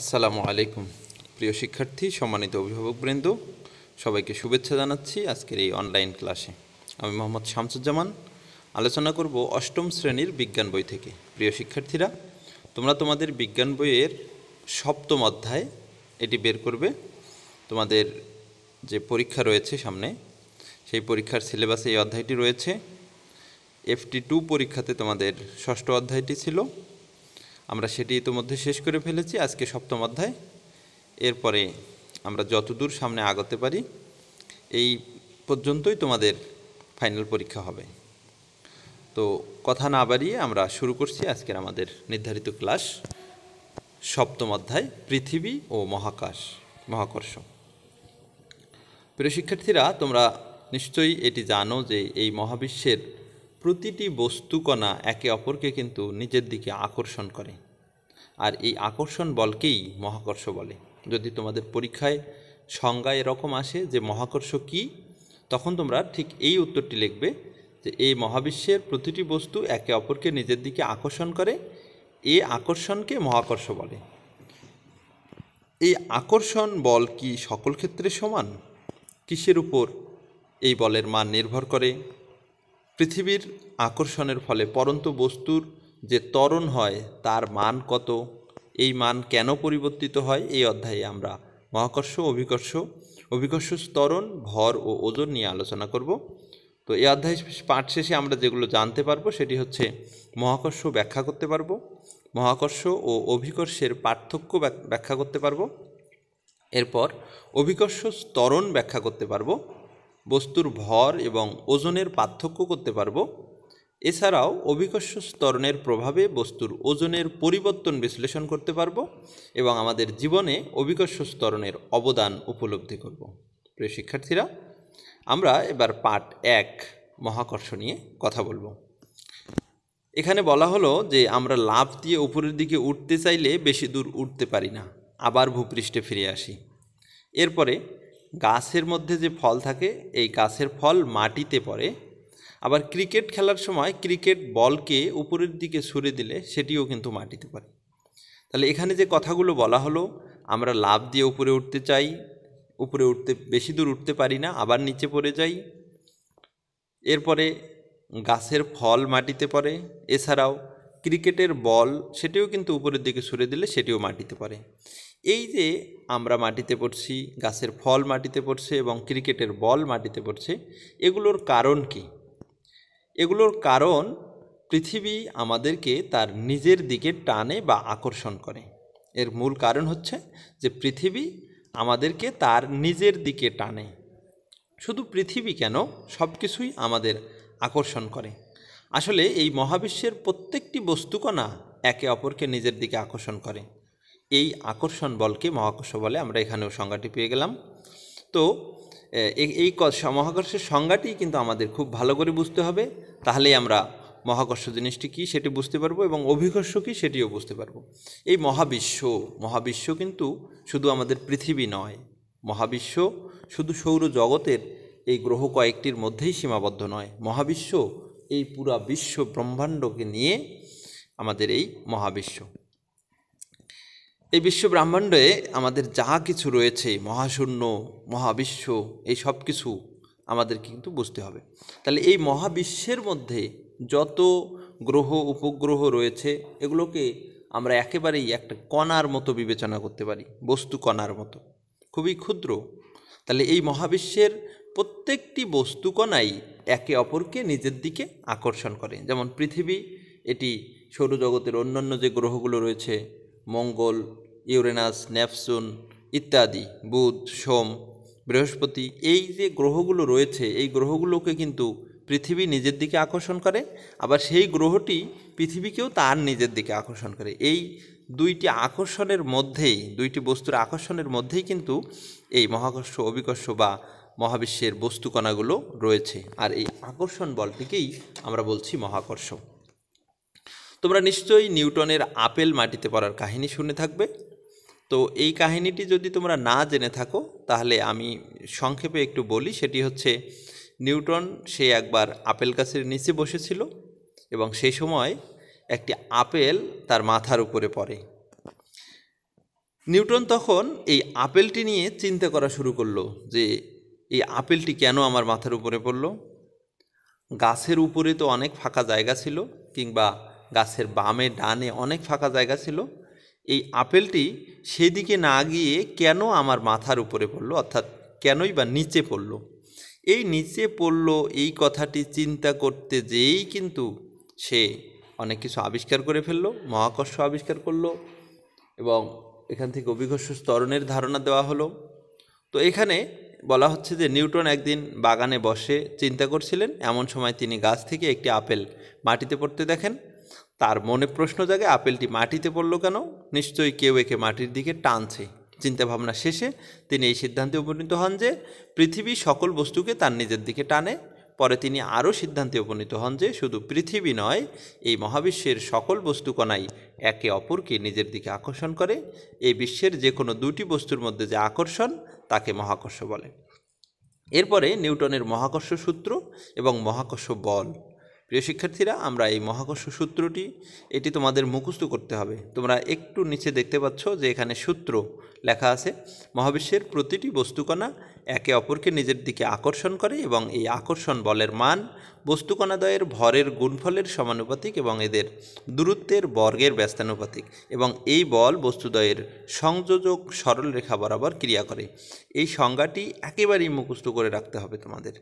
আসসালামু আলাইকুম প্রিয় শিক্ষার্থী সম্মানিত অভিভাবকবৃন্দ সবাইকে শুভেচ্ছা জানাচ্ছি আজকের এই অনলাইন ক্লাসে আমি মোহাম্মদ শামসুজ্জামান আলোচনা করব অষ্টম শ্রেণীর বিজ্ঞান বই থেকে প্রিয় শিক্ষার্থীরা তোমরা তোমাদের বিজ্ঞান বইয়ের সপ্তম অধ্যায় এটি বের করবে তোমাদের যে পরীক্ষা রয়েছে সামনে সেই পরীক্ষার সিলেবাসে এই অধ্যায়টি রয়েছে এফটি টু পরীক্ষাতে তোমাদের ষষ্ঠ অধ্যায়টি ছিল আমরা সেটি ইতোমধ্যে শেষ করে ফেলেছি আজকে সপ্তম অধ্যায় এরপরে আমরা যতদূর সামনে আগতে পারি এই পর্যন্তই তোমাদের ফাইনাল পরীক্ষা হবে তো কথা না বাড়িয়ে আমরা শুরু করছি আজকের আমাদের নির্ধারিত ক্লাস সপ্তম অধ্যায় পৃথিবী ও মহাকাশ মহাকর্ষ প্রিয় শিক্ষার্থীরা তোমরা নিশ্চয়ই এটি জানো যে এই মহাবিশ্বের প্রতিটি বস্তুকণা একে অপরকে কিন্তু নিজের দিকে আকর্ষণ করে আর এই আকর্ষণ বলকেই মহাকর্ষ বলে যদি তোমাদের পরীক্ষায় সংজ্ঞা এরকম আসে যে মহাকর্ষ কি তখন তোমরা ঠিক এই উত্তরটি লিখবে যে এই মহাবিশ্বের প্রতিটি বস্তু একে অপরকে নিজের দিকে আকর্ষণ করে এ আকর্ষণকে মহাকর্ষ বলে এই আকর্ষণ বল কি সকল ক্ষেত্রে সমান কিসের উপর এই বলের মান নির্ভর করে পৃথিবীর আকর্ষণের ফলে পরন্ত বস্তুর যে তরণ হয় তার মান কত এই মান কেন পরিবর্তিত হয় এই অধ্যায়ে আমরা মহাকর্ষ অভিকর্ষ অভিকর্ষ স্তরণ ভর ও ওজন নিয়ে আলোচনা করব তো এই অধ্যায় পাঠ শেষে আমরা যেগুলো জানতে পারবো সেটি হচ্ছে মহাকর্ষ ব্যাখ্যা করতে পারবো মহাকর্ষ ও অভিকর্ষের পার্থক্য ব্যাখ্যা করতে পারবো এরপর অভিকর্ষ স্তরণ ব্যাখ্যা করতে পারবো বস্তুর ভর এবং ওজনের পার্থক্য করতে পারব এছাড়াও অভিকর্ষ স্তরণের প্রভাবে বস্তুর ওজনের পরিবর্তন বিশ্লেষণ করতে পারব এবং আমাদের জীবনে অভিকর্ষ স্তরণের অবদান উপলব্ধি করব প্রিয় শিক্ষার্থীরা আমরা এবার পার্ট এক মহাকর্ষ নিয়ে কথা বলবো এখানে বলা হলো যে আমরা লাভ দিয়ে উপরের দিকে উঠতে চাইলে বেশি দূর উঠতে পারি না আবার ভূপৃষ্ঠে ফিরে আসি এরপরে গাছের মধ্যে যে ফল থাকে এই গাছের ফল মাটিতে পড়ে আবার ক্রিকেট খেলার সময় ক্রিকেট বলকে উপরের দিকে ছুড়ে দিলে সেটিও কিন্তু মাটিতে পড়ে তাহলে এখানে যে কথাগুলো বলা হলো আমরা লাভ দিয়ে উপরে উঠতে চাই উপরে উঠতে বেশি দূর উঠতে পারি না আবার নিচে পড়ে যাই এরপরে গাছের ফল মাটিতে পড়ে এছাড়াও ক্রিকেটের বল সেটিও কিন্তু উপরের দিকে সরে দিলে সেটিও মাটিতে পড়ে এই যে আমরা মাটিতে পড়ছি গাছের ফল মাটিতে পড়ছে এবং ক্রিকেটের বল মাটিতে পড়ছে এগুলোর কারণ কি এগুলোর কারণ পৃথিবী আমাদেরকে তার নিজের দিকে টানে বা আকর্ষণ করে এর মূল কারণ হচ্ছে যে পৃথিবী আমাদেরকে তার নিজের দিকে টানে শুধু পৃথিবী কেন সব কিছুই আমাদের আকর্ষণ করে আসলে এই মহাবিশ্বের প্রত্যেকটি বস্তুকণা একে অপরকে নিজের দিকে আকর্ষণ করে এই আকর্ষণ বলকে মহাকর্ষ বলে আমরা এখানেও সংজ্ঞাটি পেয়ে গেলাম তো এই মহাকর্ষের সংজ্ঞাটি কিন্তু আমাদের খুব ভালো করে বুঝতে হবে তাহলেই আমরা মহাকর্ষ জিনিসটি কী সেটি বুঝতে পারবো এবং অভিকর্ষ কী সেটিও বুঝতে পারবো এই মহাবিশ্ব মহাবিশ্ব কিন্তু শুধু আমাদের পৃথিবী নয় মহাবিশ্ব শুধু সৌরজগতের এই গ্রহ কয়েকটির মধ্যেই সীমাবদ্ধ নয় মহাবিশ্ব এই পুরা বিশ্ব ব্রহ্মাণ্ডকে নিয়ে আমাদের এই মহাবিশ্ব এই বিশ্ব ব্রহ্মাণ্ডে আমাদের যা কিছু রয়েছে মহাশূন্য মহাবিশ্ব এই সব কিছু আমাদের কিন্তু বুঝতে হবে তাহলে এই মহাবিশ্বের মধ্যে যত গ্রহ উপগ্রহ রয়েছে এগুলোকে আমরা একেবারেই একটা কণার মতো বিবেচনা করতে পারি বস্তু কণার মতো খুবই ক্ষুদ্র তাহলে এই মহাবিশ্বের প্রত্যেকটি বস্তু কণাই একে অপরকে নিজের দিকে আকর্ষণ করে যেমন পৃথিবী এটি সৌরজগতের অন্যান্য যে গ্রহগুলো রয়েছে মঙ্গল ইউরেনাস ন্যাপসুন ইত্যাদি বুধ সোম বৃহস্পতি এই যে গ্রহগুলো রয়েছে এই গ্রহগুলোকে কিন্তু পৃথিবী নিজের দিকে আকর্ষণ করে আবার সেই গ্রহটি পৃথিবীকেও তার নিজের দিকে আকর্ষণ করে এই দুইটি আকর্ষণের মধ্যেই দুইটি বস্তুর আকর্ষণের মধ্যেই কিন্তু এই মহাকর্ষ অবিকর্ষ বা মহাবিশ্বের বস্তুকণাগুলো রয়েছে আর এই আকর্ষণ বলটিকেই আমরা বলছি মহাকর্ষ তোমরা নিশ্চয়ই নিউটনের আপেল মাটিতে পড়ার কাহিনী শুনে থাকবে তো এই কাহিনীটি যদি তোমরা না জেনে থাকো তাহলে আমি সংক্ষেপে একটু বলি সেটি হচ্ছে নিউটন সে একবার আপেল গাছের নিচে বসেছিল এবং সেই সময় একটি আপেল তার মাথার উপরে পড়ে নিউটন তখন এই আপেলটি নিয়ে চিন্তা করা শুরু করলো যে এই আপেলটি কেন আমার মাথার উপরে পড়লো গাছের উপরে তো অনেক ফাঁকা জায়গা ছিল কিংবা গাছের বামে ডানে অনেক ফাঁকা জায়গা ছিল এই আপেলটি সেদিকে না গিয়ে কেন আমার মাথার উপরে পড়লো অর্থাৎ কেনই বা নিচে পড়লো এই নিচে পড়লো এই কথাটি চিন্তা করতে যেই কিন্তু সে অনেক কিছু আবিষ্কার করে ফেললো মহাকর্ষ আবিষ্কার করলো এবং এখান থেকে অভিঘর্ষ স্তরণের ধারণা দেওয়া হলো তো এখানে বলা হচ্ছে যে নিউটন একদিন বাগানে বসে চিন্তা করছিলেন এমন সময় তিনি গাছ থেকে একটি আপেল মাটিতে পড়তে দেখেন তার মনে প্রশ্ন জাগে আপেলটি মাটিতে পড়ল কেন নিশ্চয়ই কেউ একে মাটির দিকে টানছে চিন্তাভাবনা শেষে তিনি এই সিদ্ধান্তে উপনীত হন যে পৃথিবী সকল বস্তুকে তার নিজের দিকে টানে পরে তিনি আরও সিদ্ধান্তে উপনীত হন যে শুধু পৃথিবী নয় এই মহাবিশ্বের সকল বস্তুকণাই একে অপরকে নিজের দিকে আকর্ষণ করে এই বিশ্বের যে কোনো দুটি বস্তুর মধ্যে যে আকর্ষণ তাকে মহাকর্ষ বলে এরপরে নিউটনের মহাকর্ষ সূত্র এবং মহাকর্ষ বল প্রিয় শিক্ষার্থীরা আমরা এই মহাকর্ষ সূত্রটি এটি তোমাদের মুখস্থ করতে হবে তোমরা একটু নিচে দেখতে পাচ্ছ যে এখানে সূত্র লেখা আছে মহাবিশ্বের প্রতিটি বস্তুকণা একে অপরকে নিজের দিকে আকর্ষণ করে এবং এই আকর্ষণ বলের মান বস্তুকণাদয়ের ভরের গুণফলের সমানুপাতিক এবং এদের দূরত্বের বর্গের ব্যস্তানুপাতিক এবং এই বল বস্তুদয়ের সংযোজক সরল রেখা বরাবর ক্রিয়া করে এই সংজ্ঞাটি একেবারেই মুখস্থ করে রাখতে হবে তোমাদের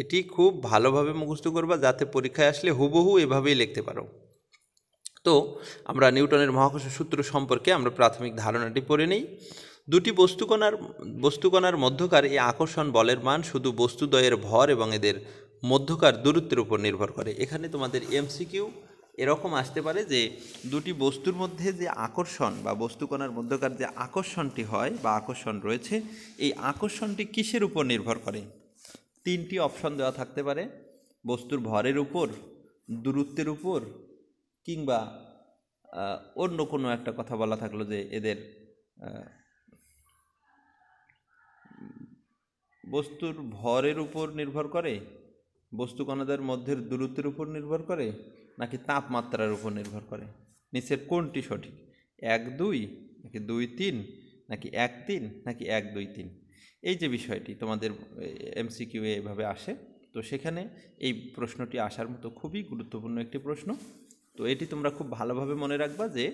এটি খুব ভালোভাবে মুখস্থ করবা যাতে পরীক্ষায় আসলে হুবহু এভাবেই লিখতে পারো তো আমরা নিউটনের মহাকর্ষ সূত্র সম্পর্কে আমরা প্রাথমিক ধারণাটি পড়ে নিই দুটি বস্তুকণার বস্তুকণার মধ্যকার এই আকর্ষণ বলের মান শুধু বস্তুদ্বয়ের ভর এবং এদের মধ্যকার দূরত্বের উপর নির্ভর করে এখানে তোমাদের এমসিকিউ এরকম আসতে পারে যে দুটি বস্তুর মধ্যে যে আকর্ষণ বা বস্তুকণার মধ্যকার যে আকর্ষণটি হয় বা আকর্ষণ রয়েছে এই আকর্ষণটি কিসের উপর নির্ভর করে তিনটি অপশন দেওয়া থাকতে পারে বস্তুর ভরের উপর দূরত্বের উপর কিংবা অন্য কোনো একটা কথা বলা থাকলো যে এদের বস্তুর ভরের উপর নির্ভর করে বস্তু কণাদের মধ্যের দূরত্বের উপর নির্ভর করে নাকি তাপমাত্রার উপর নির্ভর করে নিচের কোনটি সঠিক এক দুই নাকি দুই তিন নাকি এক তিন নাকি এক দুই তিন এই যে বিষয়টি তোমাদের এমসিকিউ এভাবে আসে তো সেখানে এই প্রশ্নটি আসার মতো খুবই গুরুত্বপূর্ণ একটি প্রশ্ন তো এটি তোমরা খুব ভালোভাবে মনে রাখবা যে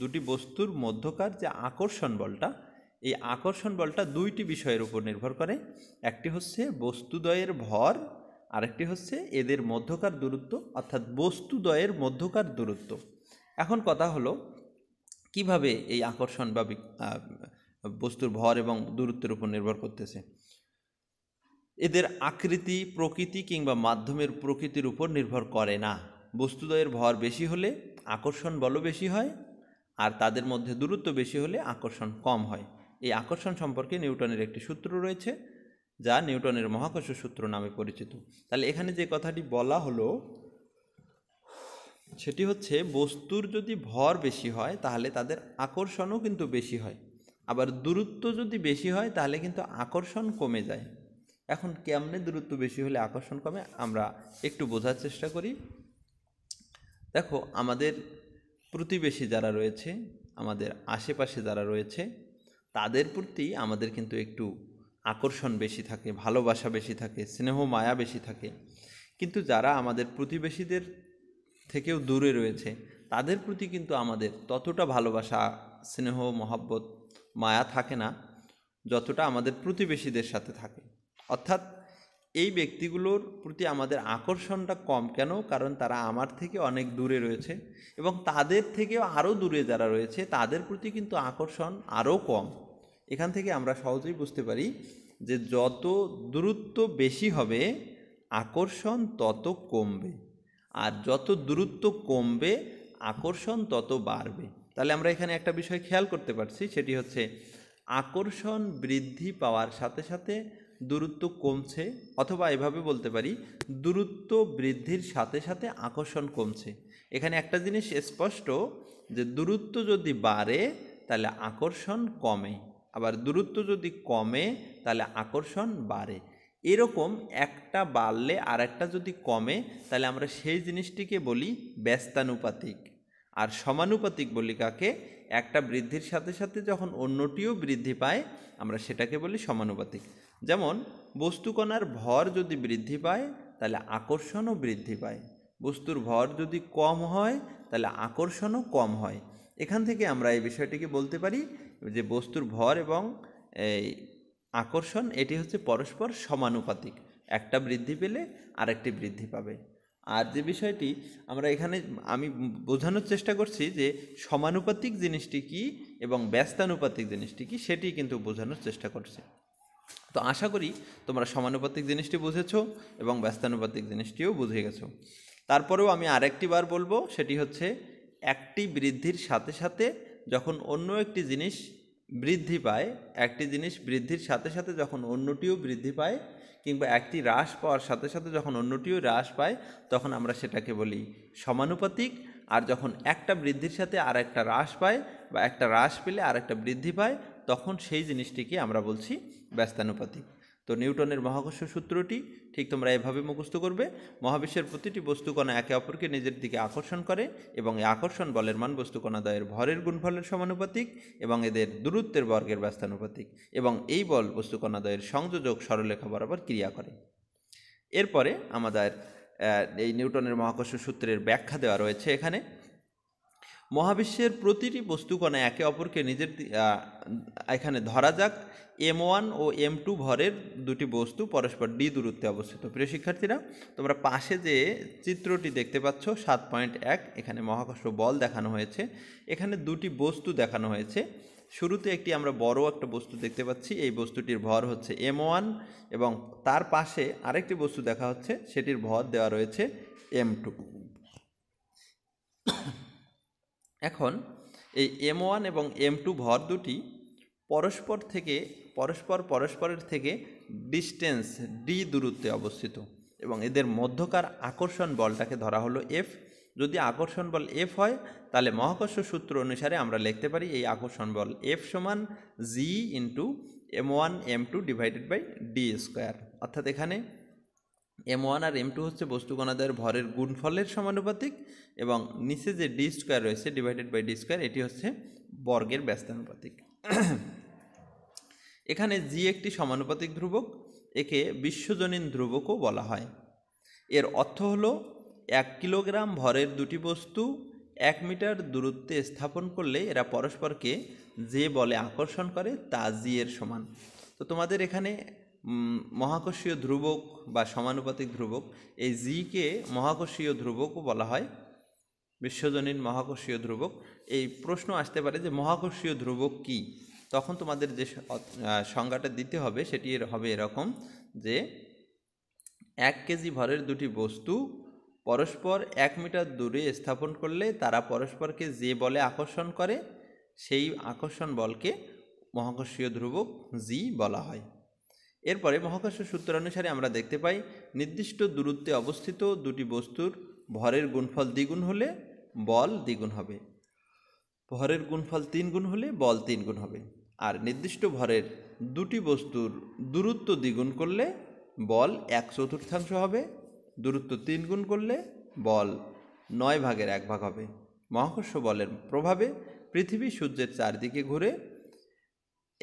দুটি বস্তুর মধ্যকার যে আকর্ষণ বলটা এই আকর্ষণ বলটা দুইটি বিষয়ের উপর নির্ভর করে একটি হচ্ছে বস্তুদ্বয়ের ভর আরেকটি হচ্ছে এদের মধ্যকার দূরত্ব অর্থাৎ বস্তুদ্বয়ের মধ্যকার দূরত্ব এখন কথা হলো কিভাবে এই আকর্ষণ বা বস্তুর ভর এবং দূরত্বের উপর নির্ভর করতেছে এদের আকৃতি প্রকৃতি কিংবা মাধ্যমের প্রকৃতির উপর নির্ভর করে না বস্তুদ্বয়ের ভর বেশি হলে আকর্ষণ বলও বেশি হয় আর তাদের মধ্যে দূরত্ব বেশি হলে আকর্ষণ কম হয় এই আকর্ষণ সম্পর্কে নিউটনের একটি সূত্র রয়েছে যা নিউটনের মহাকর্ষ সূত্র নামে পরিচিত তাহলে এখানে যে কথাটি বলা হলো সেটি হচ্ছে বস্তুর যদি ভর বেশি হয় তাহলে তাদের আকর্ষণও কিন্তু বেশি হয় আবার দূরত্ব যদি বেশি হয় তাহলে কিন্তু আকর্ষণ কমে যায় এখন কেমনে দূরত্ব বেশি হলে আকর্ষণ কমে আমরা একটু বোঝার চেষ্টা করি দেখো আমাদের প্রতিবেশী যারা রয়েছে আমাদের আশেপাশে যারা রয়েছে তাদের প্রতি আমাদের কিন্তু একটু আকর্ষণ বেশি থাকে ভালোবাসা বেশি থাকে স্নেহ মায়া বেশি থাকে কিন্তু যারা আমাদের প্রতিবেশীদের থেকেও দূরে রয়েছে তাদের প্রতি কিন্তু আমাদের ততটা ভালোবাসা স্নেহ মহাব্বত মায়া থাকে না যতটা আমাদের প্রতিবেশীদের সাথে থাকে অর্থাৎ এই ব্যক্তিগুলোর প্রতি আমাদের আকর্ষণটা কম কেন কারণ তারা আমার থেকে অনেক দূরে রয়েছে এবং তাদের থেকেও আরও দূরে যারা রয়েছে তাদের প্রতি কিন্তু আকর্ষণ আরও কম এখান থেকে আমরা সহজেই বুঝতে পারি যে যত দূরত্ব বেশি হবে আকর্ষণ তত কমবে আর যত দূরত্ব কমবে আকর্ষণ তত বাড়বে তাহলে আমরা এখানে একটা বিষয় খেয়াল করতে পারছি সেটি হচ্ছে আকর্ষণ বৃদ্ধি পাওয়ার সাথে সাথে দূরত্ব কমছে অথবা এভাবে বলতে পারি দূরত্ব বৃদ্ধির সাথে সাথে আকর্ষণ কমছে এখানে একটা জিনিস স্পষ্ট যে দূরত্ব যদি বাড়ে তাহলে আকর্ষণ কমে আবার দূরত্ব যদি কমে তাহলে আকর্ষণ বাড়ে এরকম একটা বাড়লে আর একটা যদি কমে তাহলে আমরা সেই জিনিসটিকে বলি ব্যস্তানুপাতিক আর সমানুপাতিক বলি কাকে একটা বৃদ্ধির সাথে সাথে যখন অন্যটিও বৃদ্ধি পায় আমরা সেটাকে বলি সমানুপাতিক যেমন বস্তুকণার ভর যদি বৃদ্ধি পায় তাহলে আকর্ষণও বৃদ্ধি পায় বস্তুর ভর যদি কম হয় তাহলে আকর্ষণও কম হয় এখান থেকে আমরা এই বিষয়টিকে বলতে পারি যে বস্তুর ভর এবং এই আকর্ষণ এটি হচ্ছে পরস্পর সমানুপাতিক একটা বৃদ্ধি পেলে আরেকটি বৃদ্ধি পাবে আর যে বিষয়টি আমরা এখানে আমি বোঝানোর চেষ্টা করছি যে সমানুপাতিক জিনিসটি কি এবং ব্যস্তানুপাতিক জিনিসটি কি সেটি কিন্তু বোঝানোর চেষ্টা করছে তো আশা করি তোমরা সমানুপাতিক জিনিসটি বুঝেছ এবং ব্যস্তানুপাতিক জিনিসটিও বুঝে গেছো তারপরেও আমি আরেকটি বার বলবো সেটি হচ্ছে একটি বৃদ্ধির সাথে সাথে যখন অন্য একটি জিনিস বৃদ্ধি পায় একটি জিনিস বৃদ্ধির সাথে সাথে যখন অন্যটিও বৃদ্ধি পায় কিংবা একটি হ্রাস পাওয়ার সাথে সাথে যখন অন্যটিও হ্রাস পায় তখন আমরা সেটাকে বলি সমানুপাতিক আর যখন একটা বৃদ্ধির সাথে আর একটা হ্রাস পায় বা একটা হ্রাস পেলে আর একটা বৃদ্ধি পায় তখন সেই জিনিসটিকে আমরা বলছি ব্যস্তানুপাতিক তো নিউটনের মহাকর্ষ সূত্রটি ঠিক তোমরা এভাবে মুখস্থ করবে মহাবিশ্বের প্রতিটি বস্তুকণা একে অপরকে নিজের দিকে আকর্ষণ করে এবং এই আকর্ষণ বলের মান বস্তুকণা ভরের গুণফলের সমানুপাতিক এবং এদের দূরত্বের বর্গের ব্যস্তানুপাতিক এবং এই বল বস্তুকণা সংযোজক সরলেখা বরাবর ক্রিয়া করে এরপরে আমাদের এই নিউটনের মহাকর্ষ সূত্রের ব্যাখ্যা দেওয়া রয়েছে এখানে মহাবিশ্বের প্রতিটি বস্তুকণা একে অপরকে নিজের এখানে ধরা যাক এম ওয়ান ও এম টু ভরের দুটি বস্তু পরস্পর ডি দূরত্বে অবস্থিত প্রিয় শিক্ষার্থীরা তোমরা পাশে যে চিত্রটি দেখতে পাচ্ছ সাত পয়েন্ট এক এখানে মহাকর্ষ বল দেখানো হয়েছে এখানে দুটি বস্তু দেখানো হয়েছে শুরুতে একটি আমরা বড় একটা বস্তু দেখতে পাচ্ছি এই বস্তুটির ভর হচ্ছে এম ওয়ান এবং তার পাশে আরেকটি বস্তু দেখা হচ্ছে সেটির ভর দেওয়া রয়েছে এম টু এখন এই এম ওয়ান এবং এম টু ভর দুটি পরস্পর থেকে পরস্পর পরস্পরের থেকে ডিস্টেন্স ডি দূরত্বে অবস্থিত এবং এদের মধ্যকার আকর্ষণ বলটাকে ধরা হলো এফ যদি আকর্ষণ বল এফ হয় তাহলে মহাকর্ষ সূত্র অনুসারে আমরা লিখতে পারি এই আকর্ষণ বল এফ সমান G into M one M two divided by D square অর্থাৎ এখানে এম ওয়ান আর এম টু হচ্ছে বস্তু কণাদের ভরের গুণফলের সমানুপাতিক এবং নিচে যে ডি স্কোয়ার রয়েছে ডিভাইডেড বাই ডি স্কোয়ার এটি হচ্ছে বর্গের ব্যস্তানুপাতিক এখানে জি একটি সমানুপাতিক ধ্রুবক একে বিশ্বজনীন ধ্রুবকও বলা হয় এর অর্থ হলো এক কিলোগ্রাম ভরের দুটি বস্তু এক মিটার দূরত্বে স্থাপন করলে এরা পরস্পরকে যে বলে আকর্ষণ করে তা জি এর সমান তো তোমাদের এখানে মহাকর্ষীয় ধ্রুবক বা সমানুপাতিক ধ্রুবক এই জিকে মহাকর্ষীয় ধ্রুবকও বলা হয় বিশ্বজনীন মহাকর্ষীয় ধ্রুবক এই প্রশ্ন আসতে পারে যে মহাকর্ষীয় ধ্রুবক কি তখন তোমাদের যে সংজ্ঞাটা দিতে হবে সেটি হবে এরকম যে এক কেজি ভরের দুটি বস্তু পরস্পর এক মিটার দূরে স্থাপন করলে তারা পরস্পরকে যে বলে আকর্ষণ করে সেই আকর্ষণ বলকে মহাকর্ষীয় ধ্রুবক জি বলা হয় এরপরে মহাকর্ষ সূত্রানুসারে আমরা দেখতে পাই নির্দিষ্ট দূরত্বে অবস্থিত দুটি বস্তুর ভরের গুণফল দ্বিগুণ হলে বল দ্বিগুণ হবে ভরের গুণফল তিন গুণ হলে বল তিন গুণ হবে আর নির্দিষ্ট ভরের দুটি বস্তুর দূরত্ব দ্বিগুণ করলে বল এক চতুর্থাংশ হবে দূরত্ব তিন গুণ করলে বল নয় ভাগের এক ভাগ হবে মহাকর্ষ বলের প্রভাবে পৃথিবী সূর্যের চারদিকে ঘুরে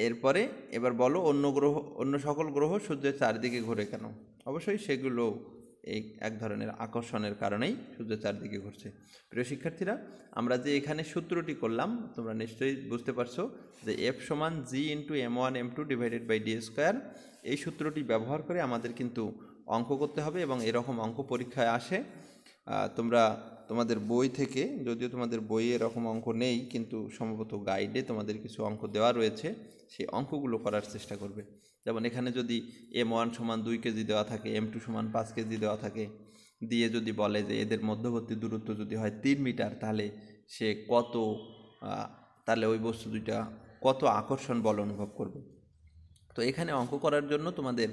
এরপরে এবার বলো অন্য গ্রহ অন্য সকল গ্রহ সূর্যের চারদিকে ঘোরে কেন অবশ্যই সেগুলো এই এক ধরনের আকর্ষণের কারণেই সূর্য চারদিকে ঘুরছে প্রিয় শিক্ষার্থীরা আমরা যে এখানে সূত্রটি করলাম তোমরা নিশ্চয়ই বুঝতে পারছো যে এফ সমান G into M one M two divided by D square এই সূত্রটি ব্যবহার করে আমাদের কিন্তু অঙ্ক করতে হবে এবং এরকম অঙ্ক পরীক্ষায় আসে তোমরা তোমাদের বই থেকে যদিও তোমাদের বইয়ে এরকম অঙ্ক নেই কিন্তু সম্ভবত গাইডে তোমাদের কিছু অঙ্ক দেওয়া রয়েছে সেই অঙ্কগুলো করার চেষ্টা করবে যেমন এখানে যদি এম ওয়ান সমান দুই কেজি দেওয়া থাকে এম টু সমান পাঁচ কেজি দেওয়া থাকে দিয়ে যদি বলে যে এদের মধ্যবর্তী দূরত্ব যদি হয় তিন মিটার তাহলে সে কত তাহলে ওই বস্তু দুইটা কত আকর্ষণ বল অনুভব করবে তো এখানে অঙ্ক করার জন্য তোমাদের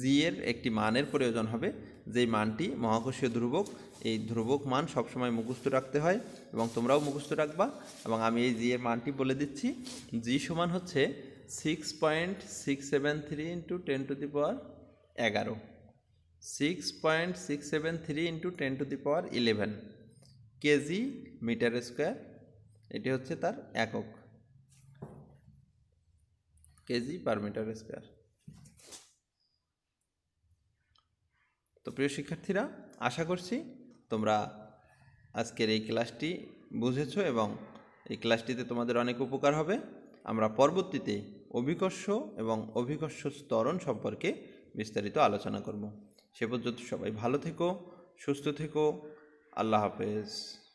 জি এর একটি মানের প্রয়োজন হবে যেই মানটি মহাকর্ষীয় ধ্রুবক এই ধ্রুবক মান সবসময় মুখস্থ রাখতে হয় এবং তোমরাও মুখস্থ রাখবা এবং আমি এই জি এর মানটি বলে দিচ্ছি জি সমান হচ্ছে six point six seven three into ten to the power এগারো six point six seven three into ten to the power eleven KG metre square এটি হচ্ছে তার একক কেজি পার মিটার স্কোয়ার তো প্রিয় শিক্ষার্থীরা আশা করছি তোমরা আজকের এই ক্লাসটি বুঝেছ এবং এই ক্লাসটিতে তোমাদের অনেক উপকার হবে আমরা পরবর্তীতে অভিকর্ষ এবং অভিকর্ষ স্তরণ সম্পর্কে বিস্তারিত আলোচনা করব সে পর্যন্ত সবাই ভালো থেকো সুস্থ থেকো আল্লাহ হাফেজ